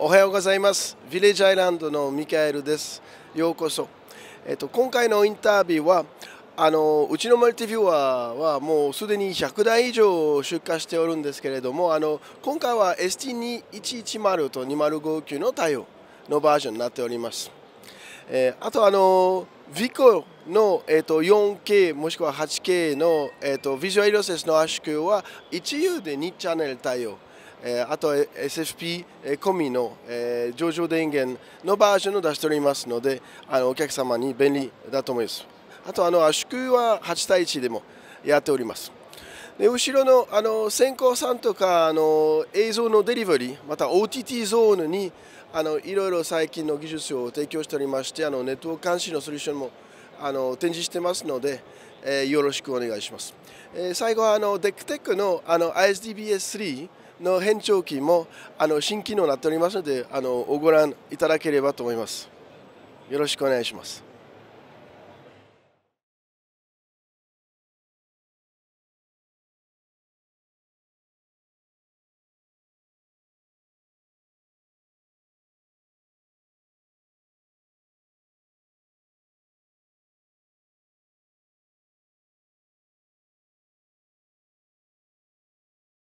おはようございますヴィレージアイランドのミカエルですようこそ、えっと、今回のインタビューはあのうちのマルティビュアーはもうすでに100台以上出荷しておるんですけれどもあの今回は ST2110 と2059の対応のバージョンになっております、えー、あとあのヴィコの、えー、と 4K もしくは 8K の、えー、とビジュアルロセスの圧縮は 1U で2チャンネル対応えあと SFP 込みの、え上場電源のバージョンを出しておりますのであのお客様に便利だと思いますあとあの圧縮は8対1でもやっておりますで後ろのあの先行さんとかあの映像のデリバリーまた OTT ゾーンにあのいろいろ最近の技術を提供しておりましてあのネット監視のソリューションもあの展示してますので、えー、よろしくお願いします、えー、最後はあのデックテックのあの ISDBS3 の変調機もあの新機能になっておりますのであのご覧いただければと思います。よろしくお願いします。